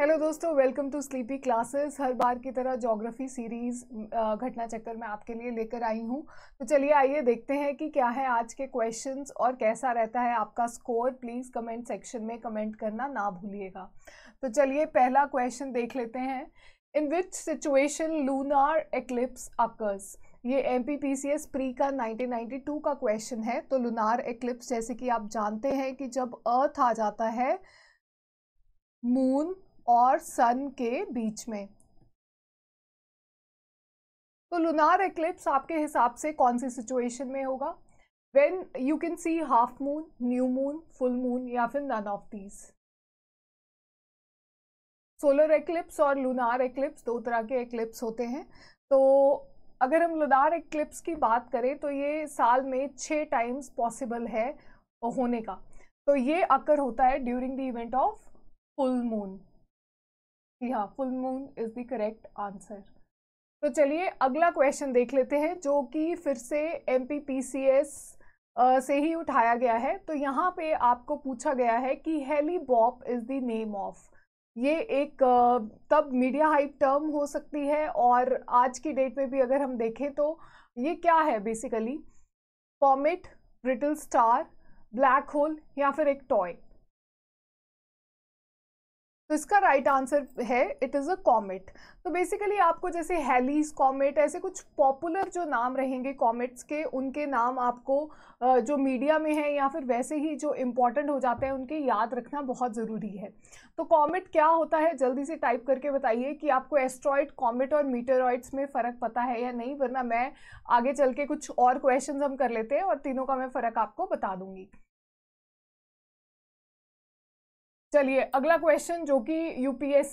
hello दोस्तों welcome to sleepy classes हर बार की तरह जोग्राफी सीरीज घटना चक्कर में आपके लिए लेकर आई हूँ तो चलिए आइए देखते हैं कि क्या है आज के क्वेश्चंस और कैसा रहता है आपका स्कोर प्लीज़ कमेंट सेक्शन में कमेंट करना ना भूलिएगा तो चलिए पहला क्वेश्चन देख लेते हैं in which situation lunar eclipse occurs ये M P P C S pre का 1992 का क्वेश्चन है तो लूनार एक्लिप्स जैसे कि आप जानते हैं कि जब अर्थ आ जाता है मून और सन के बीच में तो लुनार एक्लिप्स आपके हिसाब से कौन सी सिचुएशन में होगा when you can see half moon new moon full moon या फिर none of these solar eclipse और लुनार एक्लिप्स दो तरह के एक्लिप्स होते हैं तो अगर हम लुनार एक्लिप्स की बात करें तो ये साल में छः टाइम्स पॉसिबल है होने का तो ये अकर होता है during the event of full moon या full moon is the correct answer तो चलिए अगला क्वेश्चन देख लेते हैं जो कि फिर से M P P C S से ही उठाया गया है तो यहाँ पे आपको पूछा गया है कि Hale Bopp is the name of ये एक तब मीडिया हाइप टर्म हो सकती है और आज की डेट में भी अगर हम देखें तो ये क्या है basically comet little star black hole या फिर एक टॉय तो इसका राइट right आंसर है इट इज़ अ कॉमेट तो बेसिकली आपको जैसे हेलीस कॉमेट ऐसे कुछ पॉपुलर जो नाम रहेंगे कॉमेट्स के उनके नाम आपको जो मीडिया में है या फिर वैसे ही जो इम्पॉर्टेंट हो जाते हैं उनके याद रखना बहुत ज़रूरी है तो कॉमेट क्या होता है जल्दी से टाइप करके बताइए कि आपको एस्ट्रॉयड कॉमेट और मीटरॉइड्स में फ़र्क पता है या नहीं वरना मैं आगे चल के कुछ और क्वेश्चन हम कर लेते हैं और तीनों का मैं फ़र्क आपको बता दूँगी चलिए अगला क्वेश्चन जो कि यूपीएस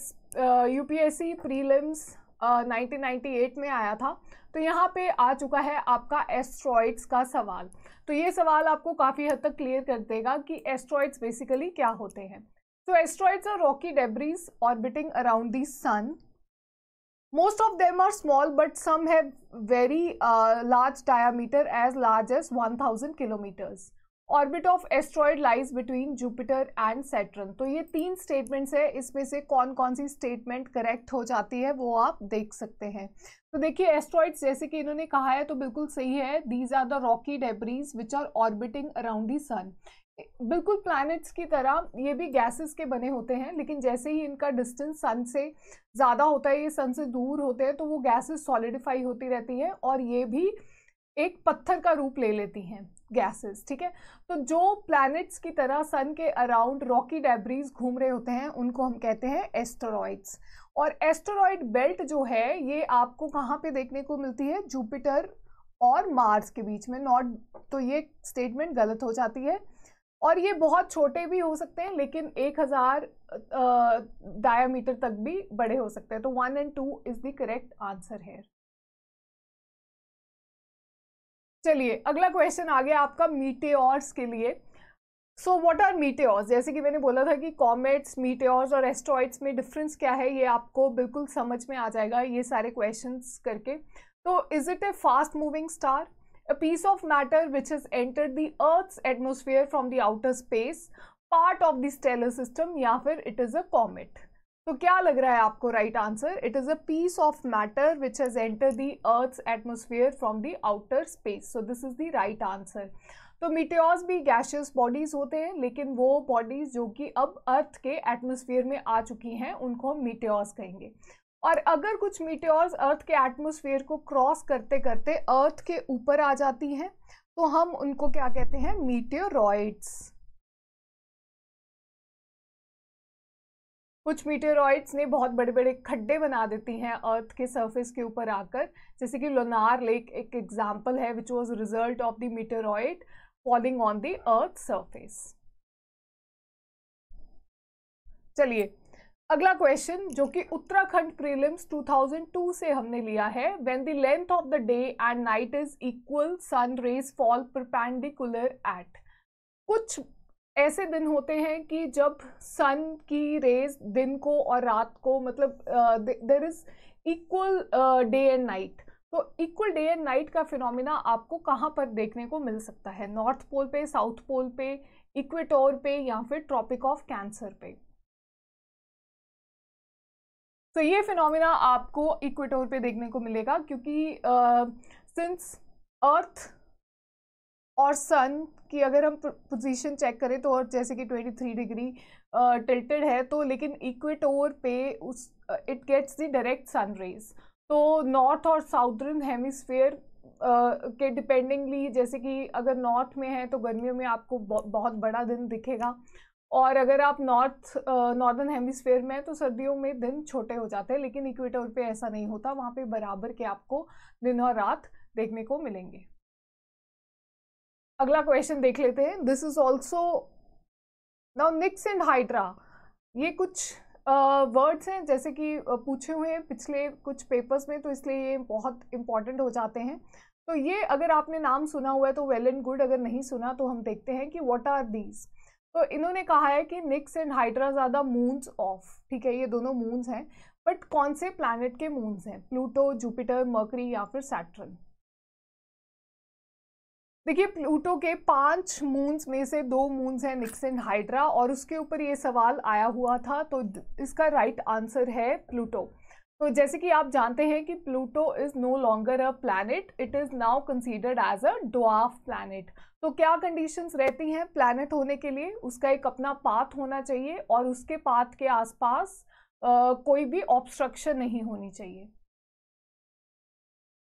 यूपीएससी प्रीलिम्स 1998 में आया था तो यहाँ पे आ चुका है आपका एस्ट्रॉइड्स का सवाल तो ये सवाल आपको काफ़ी हद तक क्लियर कर देगा कि एस्ट्रॉइड्स बेसिकली क्या होते हैं तो asteroids are rocky debris orbiting around the sun of them are small but some है have very uh, large as large as one 1000 orbit of asteroid lies between Jupiter and Saturn तो ये तीन statements है इसमें से कौन कौन सी statement correct हो जाती है वो आप देख सकते हैं तो देखिए एस्ट्रॉइड्स जैसे कि इन्होंने कहा है तो बिल्कुल सही है these are the rocky debris which are orbiting around the sun बिल्कुल प्लैनेट्स की तरह ये भी गैसेस के बने होते हैं लेकिन जैसे ही इनका डिस्टेंस सन से ज़्यादा होता है ये सन से दूर होते हैं तो वो गैसेस सॉलिडिफाई होती रहती हैं और ये भी एक पत्थर का रूप ले लेती हैं गैसेस ठीक है तो जो प्लैनेट्स की तरह सन के अराउंड रॉकी डेब्रीज घूम रहे होते हैं उनको हम कहते हैं एस्टोरॉइड्स और एस्टोरॉइड बेल्ट जो है ये आपको कहाँ पे देखने को मिलती है जुपिटर और मार्स के बीच में नॉट तो ये स्टेटमेंट गलत हो जाती है और ये बहुत छोटे भी हो सकते हैं लेकिन एक हज़ार डायामीटर तक भी बड़े हो सकते हैं तो one and two is the correct answer here चलिए अगला क्वेश्चन आ गया आपका मीटेओर्स के लिए सो व्हाट आर मीटेओर्स जैसे कि मैंने बोला था कि कॉमेट्स मीटेओर्स और एस्ट्रॉइड्स में डिफरेंस क्या है ये आपको बिल्कुल समझ में आ जाएगा ये सारे क्वेश्चंस करके तो is it a fast moving star a piece of matter which is enter the earth atmosphere from the outer space part of the stellar system या फिर इट इज अ कॉमेट तो क्या लग रहा है आपको right answer it is a piece of matter which has enter the earth atmosphere from the outer space so this is the right answer तो meteors भी गैशियस बॉडीज़ होते हैं लेकिन वो बॉडीज़ जो कि अब अर्थ के एटमोसफियर में आ चुकी हैं उनको हम मीटेयर्स कहेंगे और अगर कुछ मीटेयर्स अर्थ के एटमोसफियर को क्रॉस करते करते अर्थ के ऊपर आ जाती हैं तो हम उनको क्या कहते हैं मीटेयरॉइड्स कुछ मीटेरॉइड्स ने बहुत बड़े बड़े खड्डे बना देती हैं अर्थ के सरफेस के ऊपर आकर जैसे कि लोनार लेक एक एग्जाम्पल है which was result of the meteoroid falling on the earth surface चलिए अगला क्वेश्चन जो कि उत्तराखंड प्रीलिम्स 2002 से हमने लिया है when the length of the day and night is equal sun rays fall perpendicular at कुछ ऐसे दिन होते हैं कि जब सन की रेज दिन को और रात को मतलब there is equal day and night तो इक्वल डे एंड नाइट का फिनोमिना आपको कहाँ पर देखने को मिल सकता है नॉर्थ पोल पे साउथ पोल पे इक्वेटोर पे या फिर ट्रॉपिक ऑफ कैंसर पे तो ये फिनोमिना आपको इक्वेटोर पे देखने को मिलेगा क्योंकि सिंस अर्थ और सन की अगर हम पोजीशन चेक करें तो और जैसे कि 23 डिग्री टिल्टेड है तो लेकिन इक्वेटोर पे उस it gets the direct sun rays तो नॉर्थ और साउदर्न हेमिसफेयर के डिपेंडिंगली जैसे कि अगर नॉर्थ में है तो गर्मियों में आपको बहुत बड़ा दिन दिखेगा और अगर आप नॉर्थ नॉर्दर्न हेमिसफेयर में हैं तो सर्दियों में दिन छोटे हो जाते हैं लेकिन इक्वेटर पे ऐसा नहीं होता वहाँ पे बराबर के आपको दिन और रात देखने को मिलेंगे अगला क्वेश्चन देख लेते हैं this is also now Nix and Hydra ये कुछ वर्ड्स uh, हैं जैसे कि पूछे हुए हैं पिछले कुछ पेपर्स में तो इसलिए ये बहुत इंपॉर्टेंट हो जाते हैं तो ये अगर आपने नाम सुना हुआ है तो वेल एंड गुड अगर नहीं सुना तो हम देखते हैं कि वॉट आर दीज तो इन्होंने कहा है कि निक्स एंड हाइड्रा ज़्यादा मून्स ऑफ ठीक है ये दोनों मून्स हैं बट कौन से प्लानट के मून्स हैं प्लूटो जुपिटर मर्करी या फिर सैटर्न देखिए प्लूटो के पांच मून्स में से दो मून्स हैं निक्सन हाइड्रा और उसके ऊपर ये सवाल आया हुआ था तो इसका राइट आंसर है प्लूटो तो जैसे कि आप जानते हैं कि Pluto is no longer a planet it is now considered as a dwarf planet तो क्या कंडीशंस रहती हैं प्लानट होने के लिए उसका एक अपना पाथ होना चाहिए और उसके पाथ के आसपास कोई भी ऑब्स्ट्रक्शन नहीं होनी चाहिए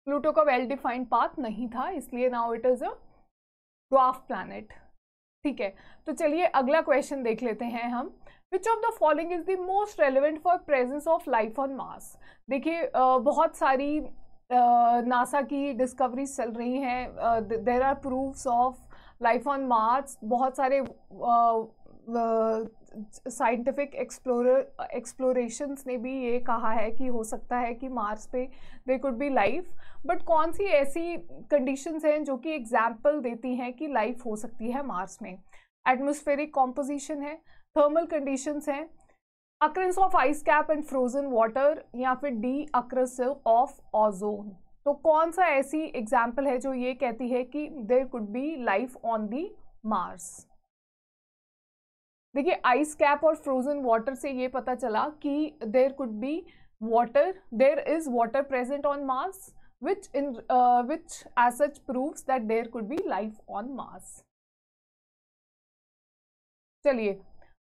प्लूटो का वेल डिफाइंड पाथ नहीं था इसलिए now it is a dwarf planet ठीक है तो चलिए अगला क्वेश्चन देख लेते हैं हम which of the following is the most relevant for presence of life on Mars देखिए बहुत सारी नासा की डिस्कवरीज चल रही हैं there are proofs of life on Mars बहुत सारे साइंटिफिक एक्सप्लोर एक्सप्लोरेशंस ने भी ये कहा है कि हो सकता है कि मार्स पे they could be life but कौन सी ऐसी कंडीशंस हैं जो कि एग्जाम्पल देती हैं कि लाइफ हो सकती है मार्स में एटमोस्फेरिक कॉम्पोजिशन है थर्मल कंडीशंस हैं occurrence of ice cap and frozen water या फिर डी अक्रस ऑफ ओजोन तो कौन सा ऐसी एग्जाम्पल है जो ये कहती है कि there could be life on the Mars देखिए आइस कैप और फ्रोजन वाटर से ये पता चला कि there could be water there is water present on Mars which in which as such prove that there could be life on Mars चलिए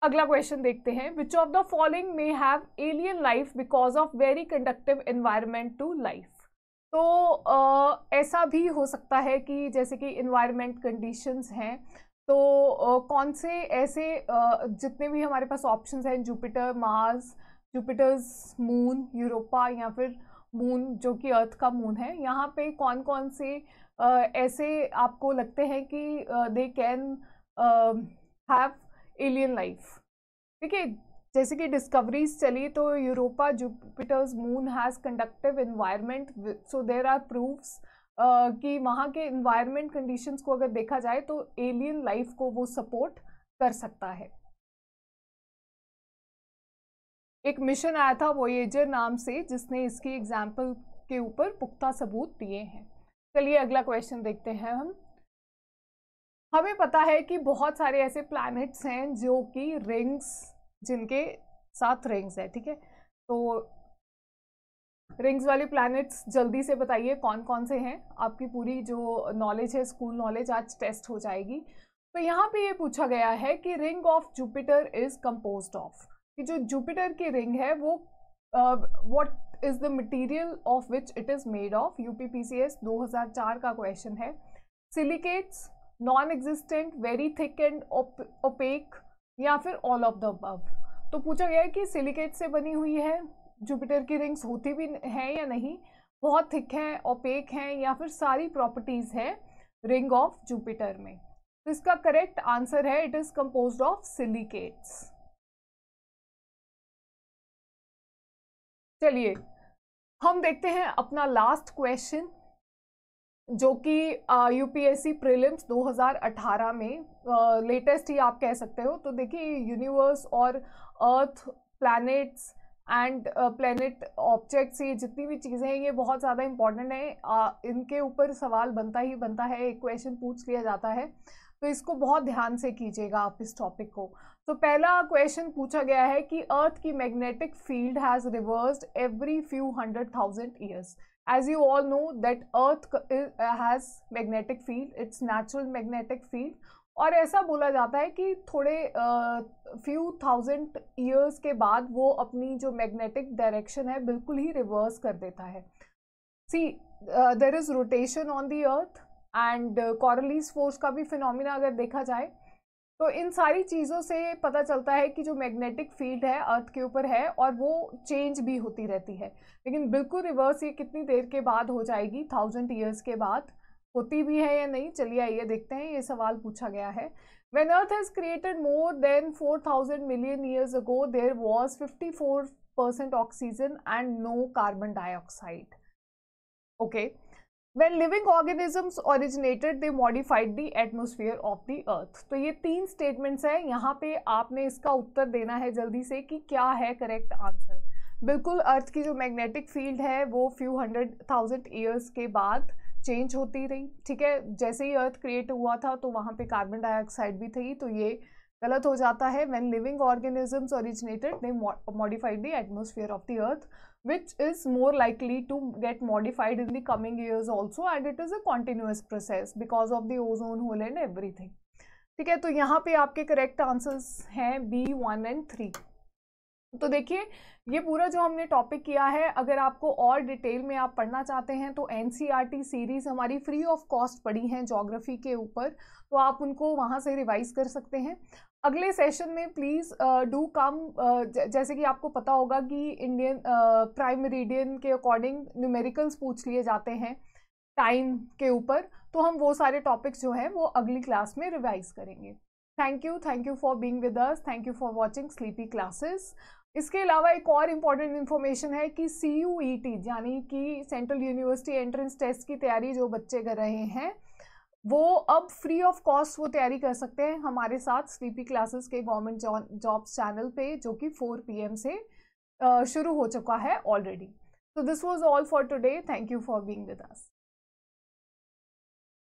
अगला क्वेश्चन देखते हैं which of the following may have alien life because of very conductive environment to life तो uh, ऐसा भी हो सकता है कि जैसे कि इन्वायरमेंट कंडीशंस हैं तो आ, कौन से ऐसे आ, जितने भी हमारे पास ऑप्शन हैं Jupiter Mars Jupiter's moon Europa या फिर मून जो कि अर्थ का मून है यहाँ पे कौन कौन से आ, ऐसे आपको लगते हैं कि they can have alien life ठीक है जैसे कि डिस्कवरीज चली तो Europa Jupiter's moon has conductive environment so there are proofs कि वहाँ के इन्वायरमेंट कंडीशंस को अगर देखा जाए तो एलियन लाइफ को वो सपोर्ट कर सकता है एक मिशन आया था वोएजर नाम से जिसने इसकी एग्जाम्पल के ऊपर पुख्ता सबूत दिए हैं चलिए अगला क्वेश्चन देखते हैं हम हमें पता है कि बहुत सारे ऐसे प्लैनेट्स हैं जो कि रिंग्स जिनके साथ रिंग्स है ठीक है तो रिंग्स वाले प्लैनेट्स जल्दी से बताइए कौन कौन से हैं आपकी पूरी जो नॉलेज है स्कूल नॉलेज आज टेस्ट हो जाएगी तो यहाँ पे ये पूछा गया है कि ring of Jupiter is compose of कि जो जुपिटर की रिंग है वो what is the material of which it is made of U P P C S दो हज़ार चार का क्वेश्चन है silicates non existent very thick and opaque या फिर ऑल ऑफ द अब तो पूछा गया है कि सिलिकेट से बनी हुई है जुपिटर की रिंग्स होती भी हैं या नहीं बहुत थिक हैं ओपेक हैं या फिर सारी प्रॉपर्टीज़ हैं रिंग ऑफ जुपिटर में तो इसका करेक्ट आंसर है it is compose of silicates चलिए हम देखते हैं अपना लास्ट क्वेश्चन जो कि यूपीएससी प्रीलिम्स 2018 में लेटेस्ट uh, ही आप कह सकते हो तो देखिए यूनिवर्स और earth planets and planet objects ये जितनी भी चीज़ें हैं ये बहुत ज़्यादा इंपॉर्टेंट हैं इनके ऊपर सवाल बनता ही बनता है एक क्वेश्चन पूछ लिया जाता है तो इसको बहुत ध्यान से कीजिएगा आप इस टॉपिक को तो पहला क्वेश्चन पूछा गया है कि अर्थ की magnetic field has reversed every few hundred thousand years as you all know that earth has magnetic field its natural magnetic field और ऐसा बोला जाता है कि थोड़े फ्यू थाउजेंड ईयर्स के बाद वो अपनी जो मैग्नेटिक डायरेक्शन है बिल्कुल ही रिवर्स कर देता है see there is rotation on the earth and Coriolis force का भी फिनोमिना अगर देखा जाए तो इन सारी चीज़ों से पता चलता है कि जो मैग्नेटिक फील्ड है अर्थ के ऊपर है और वो चेंज भी होती रहती है लेकिन बिल्कुल रिवर्स ये कितनी देर के बाद हो जाएगी थाउजेंड ईयर्स के बाद होती भी है या नहीं चलिए आइए देखते हैं ये सवाल पूछा गया है when earth has created more than four thousand million years ago there was fifty four percent oxygen and no carbon dioxide okay when living organisms originated they modified the atmosphere of the earth तो ये तीन statements हैं यहाँ पे आपने इसका उत्तर देना है जल्दी से कि क्या है करेक्ट आंसर बिल्कुल अर्थ की जो मैग्नेटिक फील्ड है वो फ्यू हंड्रेड थाउजेंड ईयर्स के बाद चेंज होती रही ठीक है जैसे ही अर्थ क्रिएट हुआ था तो वहाँ पे कार्बन डाइऑक्साइड भी थी तो ये गलत हो जाता है when living organisms originated they modified the atmosphere of the earth which is more likely to get modified in the coming years also and it is a continuous process because of the ozone hole and everything ठीक है तो यहाँ पे आपके correct answers हैं B one and three तो देखिए ये पूरा जो हमने टॉपिक किया है अगर आपको और डिटेल में आप पढ़ना चाहते हैं तो एन सीरीज़ e हमारी फ्री ऑफ कॉस्ट पड़ी हैं जोग्राफ़ी के ऊपर तो आप उनको वहाँ से रिवाइज़ कर सकते हैं अगले सेशन में प्लीज़ डू कम जैसे कि आपको पता होगा कि इंडियन प्राइम मेरिडियन के अकॉर्डिंग न्यूमेरिकल्स पूछ लिए जाते हैं टाइम के ऊपर तो हम वो सारे टॉपिक्स जो हैं वो अगली क्लास में रिवाइज़ करेंगे thank you thank you for being with us thank you for watching sleepy classes इसके अलावा एक और इम्पॉर्टेंट इन्फॉर्मेशन है कि सी यू ई टी यानी कि सेंट्रल यूनिवर्सिटी एंट्रेंस टेस्ट की तैयारी जो बच्चे कर रहे हैं वो अब फ्री ऑफ कॉस्ट वो तैयारी कर सकते हैं हमारे साथ स्लीपी क्लासेस के गवर्नमेंट जॉब्स चैनल पे जो कि 4 पीएम से शुरू हो चुका है already so this was all for today thank you for being with us